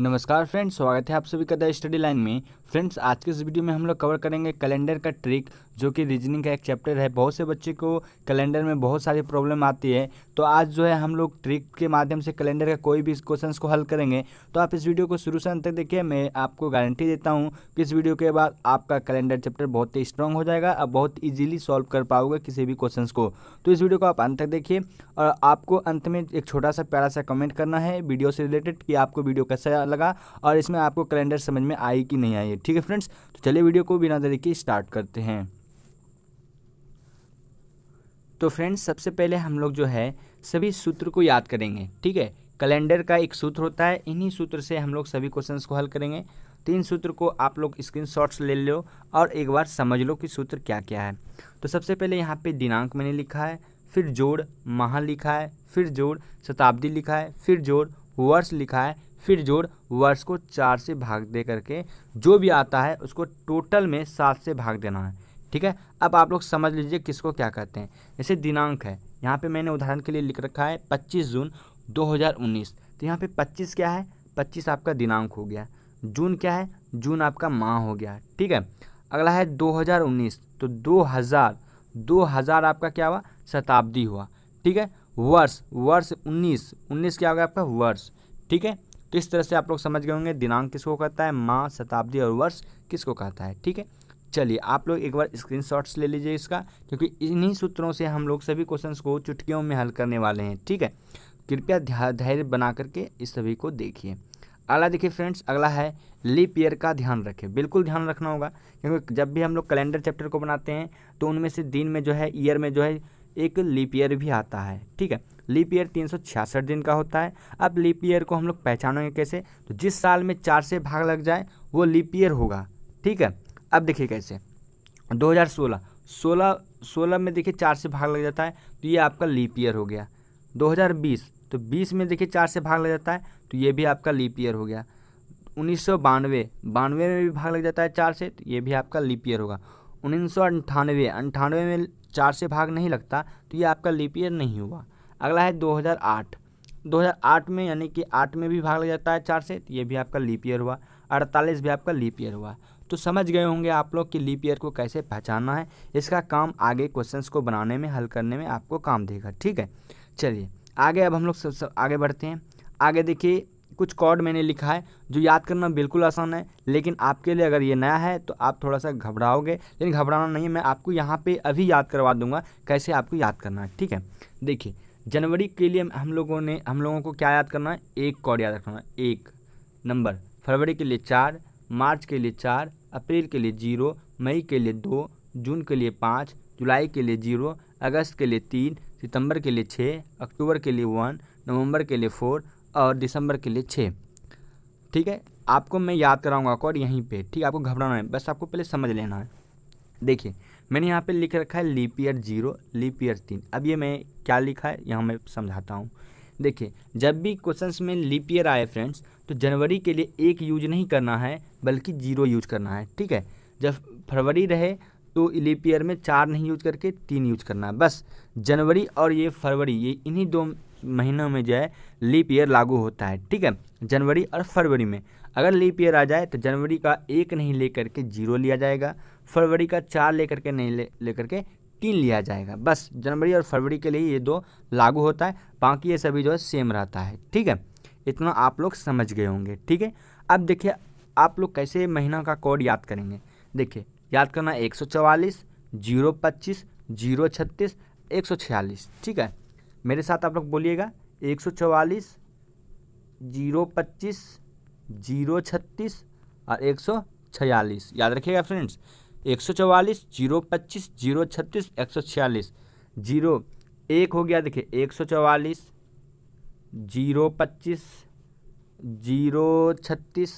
नमस्कार फ्रेंड्स स्वागत है आप सभी का द स्टडी लाइन में फ्रेंड्स आज के इस वीडियो में हम लोग कवर करेंगे कैलेंडर का ट्रिक जो कि रीजनिंग का एक चैप्टर है बहुत से बच्चे को कैलेंडर में बहुत सारी प्रॉब्लम आती है तो आज जो है हम लोग ट्रिक के माध्यम से कैलेंडर का कोई भी क्वेश्चन को हल करेंगे तो आप इस वीडियो को शुरू से अंत तक देखिए मैं आपको गारंटी देता हूँ कि इस वीडियो के बाद आपका कैलेंडर चैप्टर बहुत ही स्ट्रॉन्ग हो जाएगा और बहुत ईजिली सॉल्व कर पाओगे किसी भी क्वेश्चन को तो इस वीडियो को आप अंत तक देखिए और आपको अंत में एक छोटा सा प्यारा सा कमेंट करना है वीडियो से रिलेटेड कि आपको वीडियो कैसा लगा और इसमें आपको कैलेंडर समझ में आई कि नहीं आई करेंगे ठीक है फ्रेंड्स तो चलिए वीडियो को बिना देरी के स्टार्ट करते हैं तो फ्रेंड्स सबसे पहले हम लोग जो है सभी सूत्र को याद करेंगे ठीक है कैलेंडर का एक सूत्र होता है इन्हीं सूत्र से हम लोग सभी क्वेश्चंस को हल करेंगे तीन तो सूत्र को आप लोग स्क्रीनशॉट्स ले लो और एक बार समझ लो कि सूत्र क्या क्या है तो सबसे पहले यहाँ पे दिनांक मैंने लिखा है फिर जोड़ माह लिखा है फिर जोड़ शताब्दी लिखा है फिर जोड़ वर्ष लिखा है फिर जोड़ वर्ष को चार से भाग दे करके जो भी आता है उसको टोटल में सात से भाग देना है ठीक है अब आप लोग समझ लीजिए किसको क्या कहते हैं जैसे दिनांक है यहाँ पे मैंने उदाहरण के लिए लिख रखा है 25 जून 2019 तो यहाँ पे 25 क्या है 25 आपका दिनांक हो गया जून क्या है जून आपका माह हो गया ठीक है अगला है 2019 तो 2000 2000 आपका क्या हुआ शताब्दी हुआ ठीक है वर्ष वर्ष 19 19 क्या हो गया आपका वर्ष ठीक है इस तरह से आप लोग समझ गए होंगे दिनांक किसको कहता है माह शताब्दी और वर्ष किसको कहता है ठीक है चलिए आप लोग एक बार स्क्रीन ले लीजिए इसका क्योंकि इन्हीं सूत्रों से हम लोग सभी क्वेश्चन को चुटकियों में हल करने वाले हैं ठीक है कृपया धैर्य बना करके इस सभी को देखिए अगला देखिए फ्रेंड्स अगला है लीप ईयर का ध्यान रखें बिल्कुल ध्यान रखना होगा क्योंकि जब भी हम लोग कैलेंडर चैप्टर को बनाते हैं तो उनमें से दिन में जो है ईयर में जो है एक लीप ईयर भी आता है ठीक है लीप ईयर तीन सौ छियासठ दिन का होता है अब लीप ईयर को हम लोग पहचानेंगे कैसे तो जिस साल में चार से भाग लग जाए वो लीप ईयर होगा ठीक है अब देखिए कैसे 2016 16 सोलह में देखिए चार से भाग लग जाता है तो ये आपका लीप ईयर हो गया 2020 तो 20 में देखिए चार से भाग लग जाता है तो ये भी आपका लीप ईयर हो गया उन्नीस सौ बानवे बानवे में भी भाग लग जाता है चार से तो ये भी आपका लीप ईयर होगा उन्नीस सौ अंठानवे अंठानवे में चार से भाग नहीं लगता तो ये आपका लीप ईयर नहीं हुआ अगला है 2008 2008 में यानी कि आठ में भी भाग लग जाता है चार से तो ये भी आपका लीप ईयर हुआ अड़तालीस भी आपका लीप ईयर हुआ तो समझ गए होंगे आप लोग कि लीप ईयर को कैसे पहचानना है इसका काम आगे क्वेश्चंस को बनाने में हल करने में आपको काम देगा ठीक है चलिए आगे अब हम लोग सब, सब आगे बढ़ते हैं आगे देखिए कुछ कॉर्ड मैंने लिखा है जो याद करना बिल्कुल आसान है लेकिन आपके लिए अगर ये नया है तो आप थोड़ा सा घबराओगे लेकिन घबराना नहीं है मैं आपको यहाँ पे अभी याद करवा दूंगा कैसे आपको याद करना है ठीक है देखिए जनवरी के लिए हम लोगों ने हम लोगों को क्या याद करना है एक कॉर्ड याद रखना है एक नंबर फरवरी के लिए चार मार्च के लिए चार अप्रैल के लिए जीरो मई के लिए दो जून के लिए पाँच जुलाई के लिए जीरो अगस्त के लिए तीन सितंबर के लिए छः अक्टूबर के लिए वन नवंबर के लिए फोर और दिसंबर के लिए छः ठीक है आपको मैं याद कराऊंगा अकॉर्ड यहीं पे ठीक है आपको घबराना है बस आपको पहले समझ लेना है देखिए मैंने यहाँ पे लिख रखा है leap year zero leap year तीन अब ये मैं क्या लिखा है यहाँ मैं समझाता हूँ देखिए जब भी क्वेश्चन में लीप ईयर आए फ्रेंड्स तो जनवरी के लिए एक यूज नहीं करना है बल्कि जीरो यूज करना है ठीक है जब फरवरी रहे तो लीप ईयर में चार नहीं यूज करके तीन यूज करना है बस जनवरी और ये फरवरी ये इन्हीं दो महीनों में जो है लीप ईयर लागू होता है ठीक है जनवरी और फरवरी में अगर लीप ईयर आ जाए तो जनवरी का एक नहीं लेकर के जीरो लिया जाएगा फरवरी का चार लेकर के नहीं ले लेकर के तीन लिया जाएगा बस जनवरी और फरवरी के लिए ये दो लागू होता है बाकी ये सभी जो है सेम रहता है ठीक है इतना आप लोग समझ गए होंगे ठीक है अब देखिए आप लोग कैसे महीना का कोड याद करेंगे देखिए याद करना एक सौ चवालीस जीरो पच्चीस जीरो छत्तीस एक सौ छियालीस ठीक है मेरे साथ आप लोग बोलिएगा एक सौ चवालीस जीरो पच्चीस जीरो छत्तीस और एक सौ छियालीस याद रखिएगा फ्रेंड्स एक सौ चवालीस जीरो पच्चीस जीरो छत्तीस एक सौ छियालीस जीरो एक हो गया देखिए एक सौ चवालीस जीरो पच्चीस जीरो छत्तीस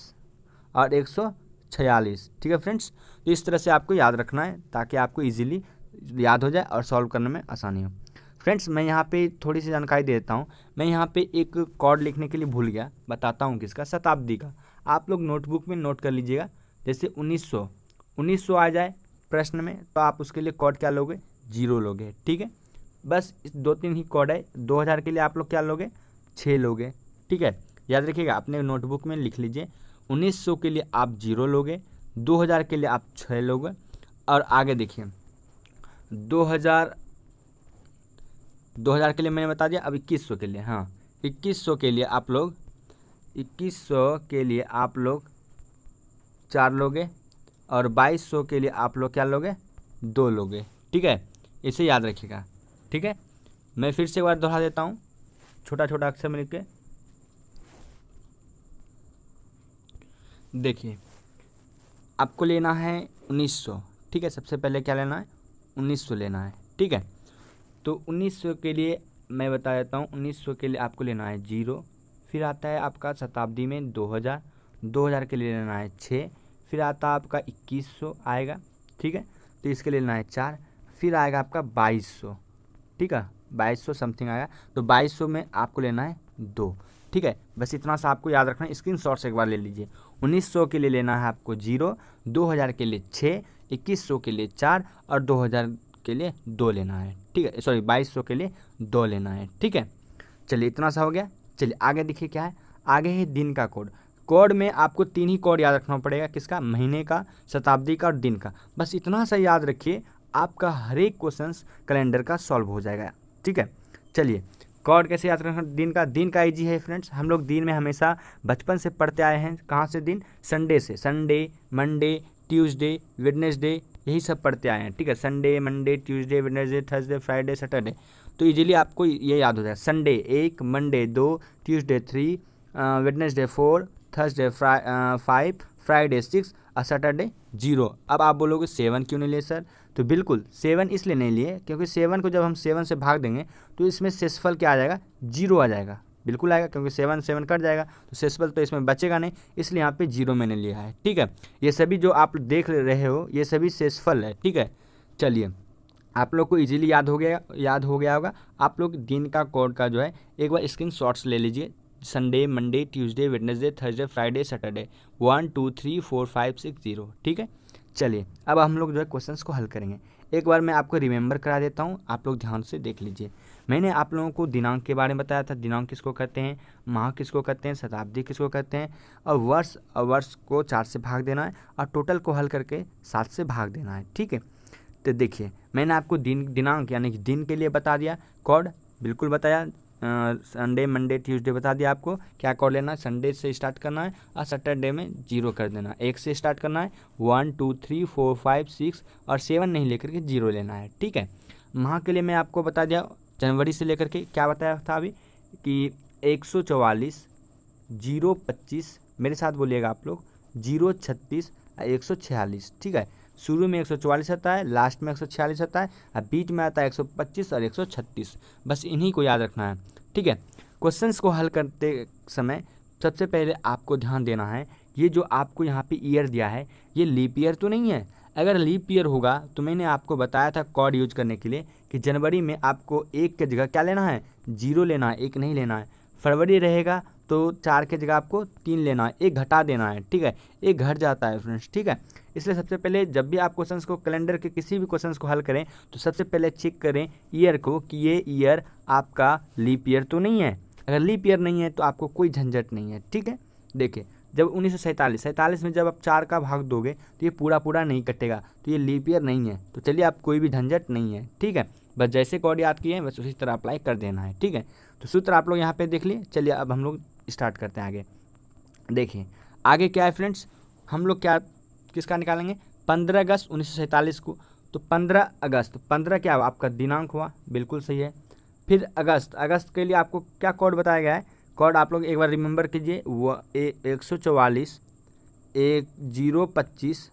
और एक सौ छियालीस ठीक है फ्रेंड्स तो इस तरह से आपको याद रखना है ताकि आपको इजीली याद हो जाए और सॉल्व करने में आसानी हो फ्रेंड्स मैं यहाँ पे थोड़ी सी जानकारी दे देता हूँ मैं यहाँ पे एक कॉर्ड लिखने के लिए भूल गया बताता हूँ किसका शताब्दी का आप लोग नोटबुक में नोट कर लीजिएगा जैसे 1900 1900 आ जाए प्रश्न में तो आप उसके लिए कॉड क्या लोगे जीरो लोगे ठीक है बस दो तीन ही कॉड है दो के लिए आप लोग क्या लोगे छः लोगे ठीक है याद रखिएगा अपने नोटबुक में लिख लीजिए उन्नीस के लिए आप जीरो लोगे दो के लिए आप छः लोगे और आगे देखिए दो हज़ार के लिए मैंने बता दिया अब इक्कीस सौ के लिए हाँ इक्कीस सौ के लिए आप लोग इक्कीस सौ के लिए आप लोग चार लोगे और बाईस सौ के लिए आप लोग क्या लोगे दो लोगे ठीक है इसे याद रखिएगा ठीक है मैं फिर से एक बार दोहरा देता हूँ छोटा छोटा अक्षर में लिख के देखिए आपको लेना है 1900 ठीक है सबसे पहले क्या लेना है 1900 लेना है ठीक है तो उन्नीस सौ के लिए मैं बता देता हूँ उन्नीस सौ के लिए आपको लेना है जीरो फिर आता है आपका शताब्दी में दो हज़ार दो हज़ार के लिए लेना है छः फिर आता है आपका इक्कीस सौ आएगा ठीक है तो इसके लिए लेना है चार फिर आएगा आपका बाईस सौ ठीक है बाईस सौ समथिंग आएगा तो बाईस सौ में आपको लेना है दो ठीक है बस इतना सा आपको याद रखना है स्क्रीन शॉट से एक बार ले लीजिए उन्नीस सौ के लिए लेना है आपको जीरो दो हज़ार के लिए छः इक्कीस सौ के लिए चार और दो हज़ार के लिए दो लेना है ठीक है सॉरी बाईस के लिए दो लेना है ठीक है चलिए इतना सा हो गया चलिए आगे देखिए क्या है आगे है दिन का कोड कोड में आपको तीन ही कोड याद रखना पड़ेगा किसका महीने का शताब्दी का और दिन का बस इतना सा याद रखिए आपका हर एक क्वेश्चन कैलेंडर का सॉल्व हो जाएगा ठीक है चलिए कोड कैसे याद रखना दिन का दिन का ईजी है फ्रेंड्स हम लोग दिन में हमेशा बचपन से पढ़ते आए हैं कहाँ से दिन संडे से संडे मंडे ट्यूसडे वेडनेसडे यही सब पढ़ते आए हैं ठीक है Sunday Monday Tuesday Wednesday Thursday Friday Saturday तो इजीली आपको ये याद हो जाए संडे एक मंडे दो Tuesday three Wednesday four Thursday five Friday six और सैटरडे जीरो अब आप बोलोगे सेवन क्यों नहीं लिए सर तो बिल्कुल सेवन इसलिए नहीं लिए क्योंकि सेवन को जब हम सेवन से भाग देंगे तो इसमें सेसफल क्या आ जाएगा जीरो आ जाएगा बिल्कुल आएगा क्योंकि सेवन सेवन कट जाएगा तो सेसबल तो इसमें बचेगा नहीं इसलिए यहाँ पे जीरो मैंने लिया है ठीक है ये सभी जो आप देख रहे हो ये सभी सेसफल है ठीक है चलिए आप लोग को इजीली याद हो गया याद हो गया होगा आप लोग दिन का कोड का जो है एक बार स्क्रीन शॉट्स ले लीजिए Sunday Monday Tuesday Wednesday Thursday Friday Saturday one two three four five six zero ठीक है चलिए अब हम लोग जो है क्वेश्चन को हल करेंगे एक बार मैं आपको रिमेंबर करा देता हूँ आप लोग ध्यान से देख लीजिए मैंने आप लोगों को दिनांक के बारे में बताया था दिनांक किसको कहते हैं माह किसको कहते हैं शताब्दी किसको कहते हैं और वर्ष और वर्ष को चार से भाग देना है और टोटल को हल करके सात से भाग देना है ठीक है तो देखिए मैंने आपको दिन दिनांक यानी कि दिन के लिए बता दिया कॉड बिल्कुल बताया संडे मंडे ट्यूसडे बता दिया आपको क्या कर लेना है संडे से स्टार्ट करना है और सैटरडे में जीरो कर देना है एक से स्टार्ट करना है one two three four five six और सेवन नहीं लेकर के जीरो लेना है ठीक है माह के लिए मैं आपको बता दिया जनवरी से लेकर के क्या बताया था अभी कि एक सौ चवालीस जीरो पच्चीस मेरे साथ बोलिएगा आप लोग जीरो छत्तीस एक सौ छियालीस ठीक है शुरू में एक आता है लास्ट में एक आता है और बीच में आता है एक और एक बस इन्हीं को याद रखना है ठीक है क्वेश्चंस को हल करते समय सबसे पहले आपको ध्यान देना है ये जो आपको यहाँ पे ईयर दिया है ये लीप ईयर तो नहीं है अगर लीप ईयर होगा तो मैंने आपको बताया था कॉड यूज करने के लिए कि जनवरी में आपको एक के जगह क्या लेना है जीरो लेना है एक नहीं लेना है फरवरी रहेगा तो चार के जगह आपको तीन लेना है एक घटा देना है ठीक है एक घट जाता है स्टूडेंट्स ठीक है इसलिए सबसे पहले जब भी आप क्वेश्चंस को कैलेंडर के किसी भी क्वेश्चंस को हल करें तो सबसे पहले चेक करें ईयर को कि ये ईयर आपका लीप ईयर तो नहीं है अगर लीप ईयर नहीं है तो आपको कोई झंझट नहीं है ठीक है देखिए जब उन्नीस सौ सैंतालीस सैंतालीस में जब आप चार का भाग दोगे तो ये पूरा पूरा नहीं कटेगा तो ये लीप ईयर नहीं है तो चलिए आप कोई भी झंझट नहीं है ठीक है बस जैसे कॉड याद किए हैं बस उसी तरह अप्लाई कर देना है ठीक है तो सूत्र आप लोग यहाँ पे देख लिए चलिए अब हम लोग स्टार्ट करते हैं आगे देखिए आगे क्या है फ्रेंड्स हम लोग क्या किसका निकालेंगे पंद्रह अगस्त उन्नीस को तो पंद्रह अगस्त पंद्रह क्या हुआ आपका दिनांक हुआ बिल्कुल सही है फिर अगस्त अगस्त के लिए आपको क्या कोड बताया गया है कोड आप लोग एक बार रिमेंबर कीजिए वो ए एक सौ चौवालीस एक जीरो पच्चीस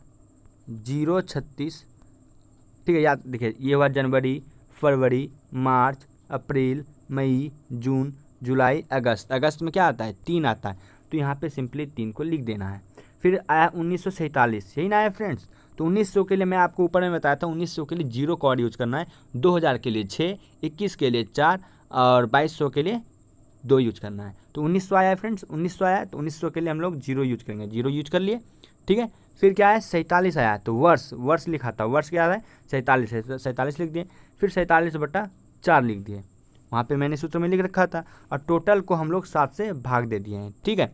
जीरो छत्तीस ठीक है याद देखिए ये हुआ जनवरी फरवरी मार्च अप्रैल मई जून जुलाई अगस्त अगस्त में क्या आता है तीन आता है तो यहाँ पे सिंपली तीन को लिख देना है फिर आया उन्नीस यही ना आया फ्रेंड्स तो 1900 के लिए मैं आपको ऊपर में बताया था 1900 के लिए जीरो कॉड यूज करना है 2000 के लिए छः इक्कीस के लिए चार और 2200 के लिए दो यूज करना है तो 1900 आया फ्रेंड्स 1900 आया तो 1900 के लिए हम लोग जीरो यूज करेंगे जीरो यूज कर लिए ठीक है फिर क्या है सैंतालीस आया तो वर्ष वर्ष लिखा था वर्ष क्या है सैंतालीस है सैंतालीस लिख दिए फिर सैंतालीस बट्टा चार लिख दिए वहाँ पे मैंने सूत्र में लिख रखा था और टोटल को हम लोग सात से भाग दे दिए हैं ठीक है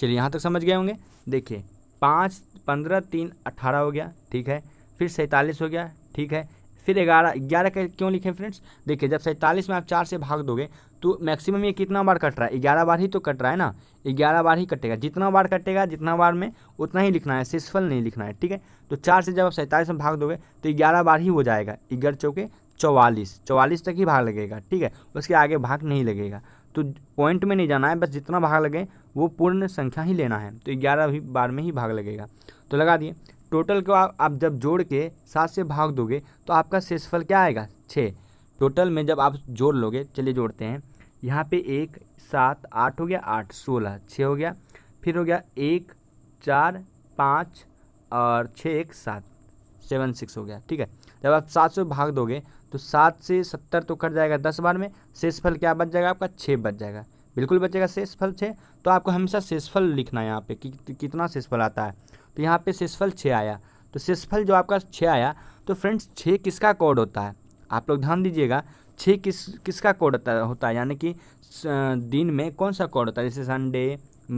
चलिए यहाँ तक समझ गए होंगे देखिए पाँच पंद्रह तीन अट्ठारह हो गया ठीक है फिर सैंतालीस हो गया ठीक है फिर ग्यारह ग्यारह का क्यों लिखे फ्रेंड्स देखिए जब सैंतालीस में आप चार से भाग दोगे तो मैक्सिमम ये कितना बार कट रहा है ग्यारह बार ही तो कट रहा है ना ग्यारह बार ही कटेगा जितना बार कटेगा जितना बार में उतना ही लिखना है सिसफल नहीं लिखना है ठीक है तो चार से जब आप सैंतालीस में भाग दोगे तो ग्यारह बार ही हो जाएगा इगर चौके चौवालीस चौवालीस तक ही भाग लगेगा ठीक है उसके आगे भाग नहीं लगेगा तो पॉइंट में नहीं जाना है बस जितना भाग लगे वो पूर्ण संख्या ही लेना है तो ग्यारह भी बार में ही भाग लगेगा तो लगा दिए टोटल को आप, आप जब जोड़ के सात से भाग दोगे तो आपका शेषफल क्या आएगा छः टोटल में जब आप जोड़ लोगे चलिए जोड़ते हैं यहाँ पे एक सात आठ हो गया आठ सोलह छः हो गया फिर हो गया एक चार पाँच और छः एक सात सेवन सिक्स हो गया ठीक है जब आप सात से भाग दोगे तो सात से सत्तर तो कट जाएगा दस बार में शेषफल क्या बच जाएगा आपका छः बच जाएगा बिल्कुल बचेगा शेषफल छः तो आपको हमेशा शेषफल लिखना है यहाँ पे कि कितना शेषफल आता है तो यहाँ पे शेषफल छः आया तो शेषफल जो आपका छः आया तो फ्रेंड्स छः किसका कोड होता है आप लोग ध्यान दीजिएगा छः किस किसका कोड होता होता है यानी कि दिन में कौन सा कोड होता है जैसे संडे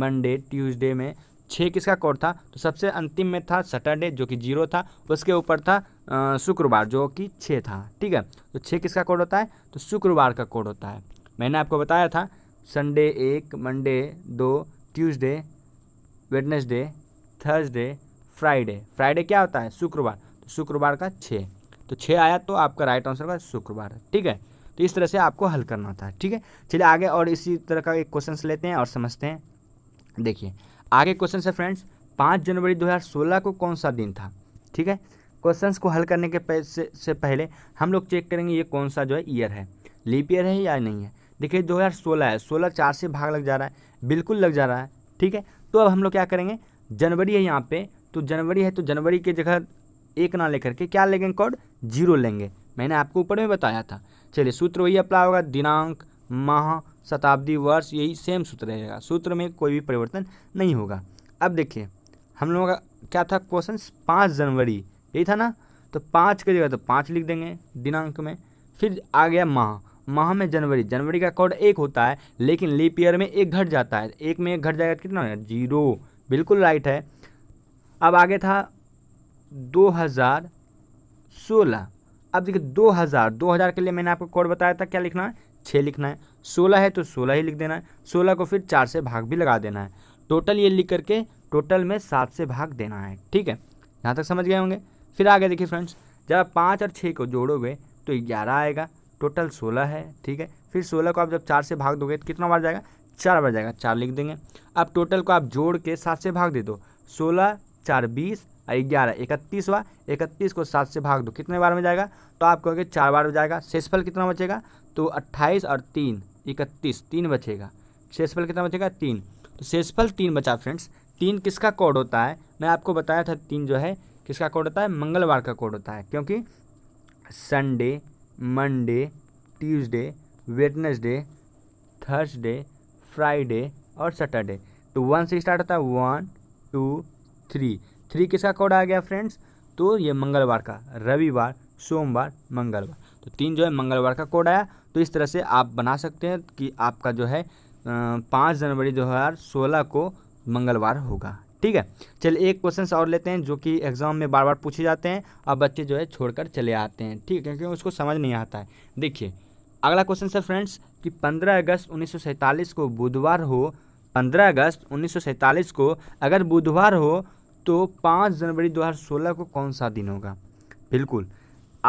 मंडे ट्यूजडे में छः किसका कोड था तो सबसे अंतिम में था सैटरडे जो कि जीरो था उसके ऊपर था शुक्रवार जो कि छः था ठीक है तो छः किसका कोड होता है तो शुक्रवार का कोड होता है मैंने आपको बताया था संडे एक मंडे दो Tuesday Wednesday Thursday Friday Friday क्या होता है शुक्रवार तो शुक्रवार का छः तो छः आया तो आपका राइट आंसर का शुक्रवार ठीक है तो इस तरह से आपको हल करना था ठीक है चलिए आगे और इसी तरह का एक क्वेश्चन लेते हैं और समझते हैं देखिए आगे क्वेश्चन है फ्रेंड्स पाँच जनवरी 2016 को कौन सा दिन था ठीक है क्वेश्चंस को हल करने के पैसे से पहले हम लोग चेक करेंगे ये कौन सा जो है ईयर है लीप ईयर है या नहीं है देखिए 2016 है 16 चार से भाग लग जा रहा है बिल्कुल लग जा रहा है ठीक है तो अब हम लोग क्या करेंगे जनवरी है यहाँ पे तो जनवरी है तो जनवरी की जगह एक ना लेकर के क्या लेंगे कॉड जीरो लेंगे मैंने आपको ऊपर में बताया था चलिए सूत्र वही अप्लाई होगा दिनांक माह शताब्दी वर्ष यही सेम सूत्र रहेगा सूत्र में कोई भी परिवर्तन नहीं होगा अब देखिए हम लोगों का क्या था क्वेश्चन पाँच जनवरी यही था ना तो पाँच की जगह तो पाँच लिख देंगे दिनांक में फिर आ गया माह माह में जनवरी जनवरी का अकाउंट एक होता है लेकिन लीप ईयर में एक घट जाता है एक में एक घट जाएगा तो कितना है? जीरो बिल्कुल राइट है अब आगे था 2016 अब देखिए 2000 2000 के लिए मैंने आपको कोड बताया था क्या लिखना है छः लिखना है सोलह है तो सोलह ही लिख देना है सोलह को फिर चार से भाग भी लगा देना है टोटल ये लिख करके टोटल में सात से भाग देना है ठीक है यहाँ तक समझ गए होंगे फिर आगे देखिए फ्रेंड्स जब आप पाँच और छः को जोड़ोगे तो ग्यारह आएगा टोटल सोलह है ठीक है फिर सोलह को आप जब चार से भाग दोगे तो कितना बार जाएगा चार बार जाएगा चार लिख देंगे अब टोटल को आप जोड़ के सात से भाग दे दो सोलह चार बीस ग्यारह इकतीस इकतीसवा इकतीस को सात से भाग दो कितने बार में जाएगा तो आप कहोगे चार बार में जाएगा शेषफल कितना बचेगा तो अट्ठाईस और तीन इकतीस तीन बचेगा शेषफल कितना बचेगा तीन तो शेषफल तीन बचा फ्रेंड्स तीन किसका कोड होता है मैं आपको बताया था तीन जो है किसका कोड होता है मंगलवार का कोड होता है क्योंकि Sunday Monday Tuesday Wednesday Thursday Friday और सैटरडे तो वन से स्टार्ट होता है वन टू थ्री थ्री किसका कोड आ गया फ्रेंड्स तो ये मंगलवार का रविवार सोमवार मंगलवार तो तीन जो है मंगलवार का कोड आया तो इस तरह से आप बना सकते हैं कि आपका जो है पाँच जनवरी दो हज़ार सोलह को मंगलवार होगा ठीक है चलिए एक क्वेश्चन और लेते हैं जो कि एग्जाम में बार बार पूछे जाते हैं और बच्चे जो है छोड़कर चले आते हैं ठीक है क्योंकि उसको समझ नहीं आता है देखिए अगला क्वेश्चन सर फ्रेंड्स कि 15 अगस्त उन्नीस को बुधवार हो 15 अगस्त उन्नीस को अगर बुधवार हो तो 5 जनवरी 2016 को कौन सा दिन होगा बिल्कुल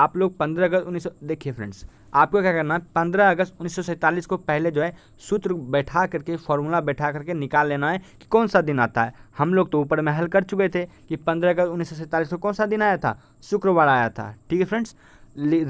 आप लोग 15 अगस्त 19 देखिए फ्रेंड्स आपको क्या करना है पंद्रह अगस्त उन्नीस को पहले जो है सूत्र बैठा करके फॉर्मूला बैठा करके निकाल लेना है कि कौन सा दिन आता है हम लोग तो ऊपर में हल कर चुके थे कि पंद्रह अगस्त उन्नीस को कौन सा दिन आया था शुक्रवार आया था ठीक है फ्रेंड्स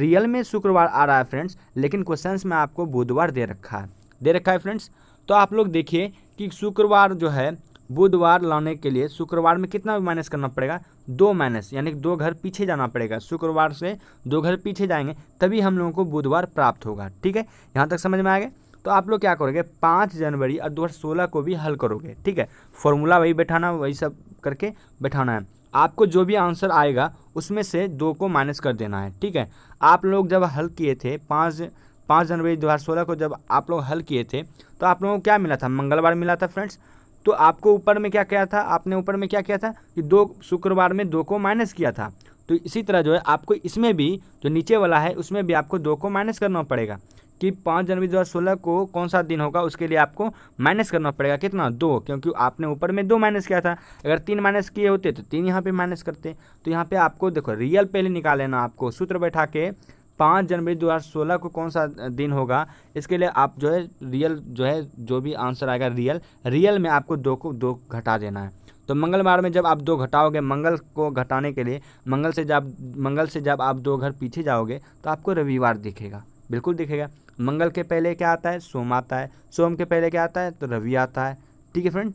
रियल में शुक्रवार आ रहा है फ्रेंड्स लेकिन क्वेश्चन में आपको बुधवार दे रखा है दे रखा है फ्रेंड्स तो आप लोग देखिए कि शुक्रवार जो है बुधवार लाने के लिए शुक्रवार में कितना माइनस करना पड़ेगा दो माइनस यानी दो घर पीछे जाना पड़ेगा शुक्रवार से दो घर पीछे जाएंगे तभी हम लोगों को बुधवार प्राप्त होगा ठीक है यहाँ तक समझ में आ तो आप लोग क्या करोगे पाँच जनवरी और दो को भी हल करोगे ठीक है फॉर्मूला वही बैठाना वही सब करके बैठाना है आपको जो भी आंसर आएगा उसमें से दो को माइनस कर देना है ठीक है आप लोग जब हल किए थे पाँच पाँच जनवरी सोलह को जब आप लोग हल किए थे तो आप लोगों को क्या मिला था मंगलवार मिला था फ्रेंड्स तो आपको ऊपर में क्या किया था आपने ऊपर में क्या किया था कि दो शुक्रवार में दो को माइनस किया था तो इसी तरह जो है आपको इसमें भी जो नीचे वाला है उसमें भी आपको दो को माइनस करना पड़ेगा कि पाँच जनवरी दो हज़ार सोलह को कौन सा दिन होगा उसके लिए आपको माइनस करना पड़ेगा कितना दो क्योंकि आपने ऊपर में दो माइनस किया था अगर तीन माइनस किए होते तो तीन यहाँ पे माइनस करते तो यहाँ पे आपको देखो रियल पहले निकाल लेना आपको सूत्र बैठा के पाँच जनवरी 2016 को कौन सा दिन होगा इसके लिए आप जो है रियल जो है जो भी आंसर आएगा रियल रियल में आपको दो को दो घटा देना है तो मंगलवार में जब आप दो घटाओगे मंगल को घटाने के लिए मंगल से जब मंगल से जब आप दो घर पीछे जाओगे तो आपको रविवार दिखेगा बिल्कुल दिखेगा मंगल के पहले क्या आता है सोम आता है सोम के पहले क्या आता है तो रवि आता है ठीक है फ्रेंड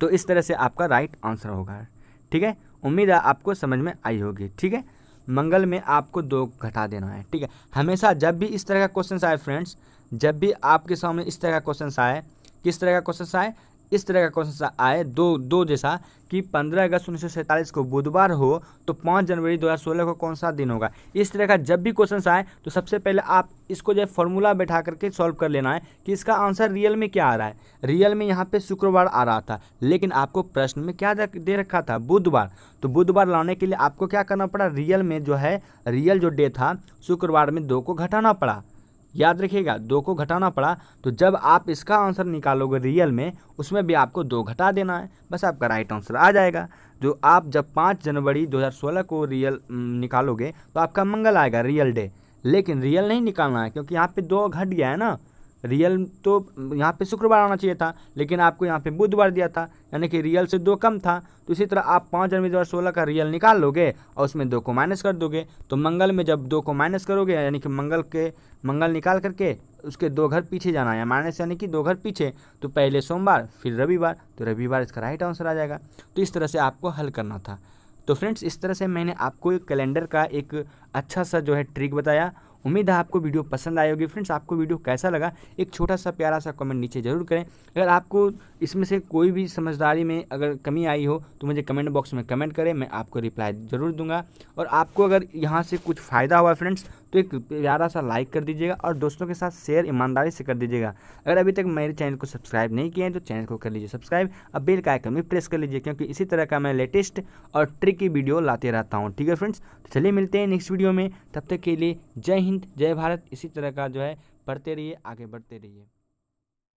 तो इस तरह से आपका राइट आंसर होगा ठीक है उम्मीद है आपको समझ में आई होगी ठीक है मंगल में आपको दो घटा देना है ठीक है हमेशा जब भी इस तरह का क्वेश्चन आए फ्रेंड्स जब भी आपके सामने इस तरह का क्वेश्चन आए किस तरह का क्वेश्चन आए इस तरह का क्वेश्चन आए दो दो जैसा कि 15 अगस्त उन्नीस को बुधवार हो तो 5 जनवरी 2016 को कौन सा दिन होगा इस तरह का जब भी क्वेश्चन आए तो सबसे पहले आप इसको जो है फॉर्मूला बैठा करके सॉल्व कर लेना है कि इसका आंसर रियल में क्या आ रहा है रियल में यहाँ पे शुक्रवार आ रहा था लेकिन आपको प्रश्न में क्या दे रखा था बुधवार तो बुधवार लाने के लिए आपको क्या करना पड़ा रियल में जो है रियल जो डे था शुक्रवार में दो को घटाना पड़ा याद रखिएगा दो को घटाना पड़ा तो जब आप इसका आंसर निकालोगे रियल में उसमें भी आपको दो घटा देना है बस आपका राइट आंसर आ जाएगा जो आप जब पाँच जनवरी 2016 को रियल निकालोगे तो आपका मंगल आएगा रियल डे लेकिन रियल नहीं निकालना है क्योंकि यहाँ पे दो घट गया है ना रियल तो यहाँ पे शुक्रवार आना चाहिए था लेकिन आपको यहाँ पे बुधवार दिया था यानी कि रियल से दो कम था तो इसी तरह आप पाँच जनवरी दो सोलह का रियल निकाल लोगे और उसमें दो को माइनस कर दोगे तो मंगल में जब दो को माइनस करोगे यानी कि मंगल के मंगल निकाल करके उसके दो घर पीछे जाना है माइनस यानी कि दो घर पीछे तो पहले सोमवार फिर रविवार तो रविवार इसका राइट आंसर आ जाएगा तो इस तरह से आपको हल करना था तो फ्रेंड्स इस तरह से मैंने आपको एक कैलेंडर का एक अच्छा सा जो है ट्रिक बताया उम्मीद है आपको वीडियो पसंद आई होगी फ्रेंड्स आपको वीडियो कैसा लगा एक छोटा सा प्यारा सा कमेंट नीचे ज़रूर करें अगर आपको इसमें से कोई भी समझदारी में अगर कमी आई हो तो मुझे कमेंट बॉक्स में कमेंट करें मैं आपको रिप्लाई ज़रूर दूंगा और आपको अगर यहाँ से कुछ फ़ायदा हुआ फ्रेंड्स तो एक प्यारा सा लाइक कर दीजिएगा और दोस्तों के साथ शेयर ईमानदारी से कर दीजिएगा अगर अभी तक मेरे चैनल को सब्सक्राइब नहीं किया है तो चैनल को कर लीजिए सब्सक्राइब अब बेल का आइकन भी प्रेस कर लीजिए क्योंकि इसी तरह का मैं लेटेस्ट और ट्रिक की वीडियो लाते रहता हूँ ठीक है फ्रेंड्स तो चलिए मिलते हैं नेक्स्ट वीडियो में तब तक के लिए जय हिंद हिंद जय भारत इसी तरह का जो है पढ़ते रहिए आगे बढ़ते रहिए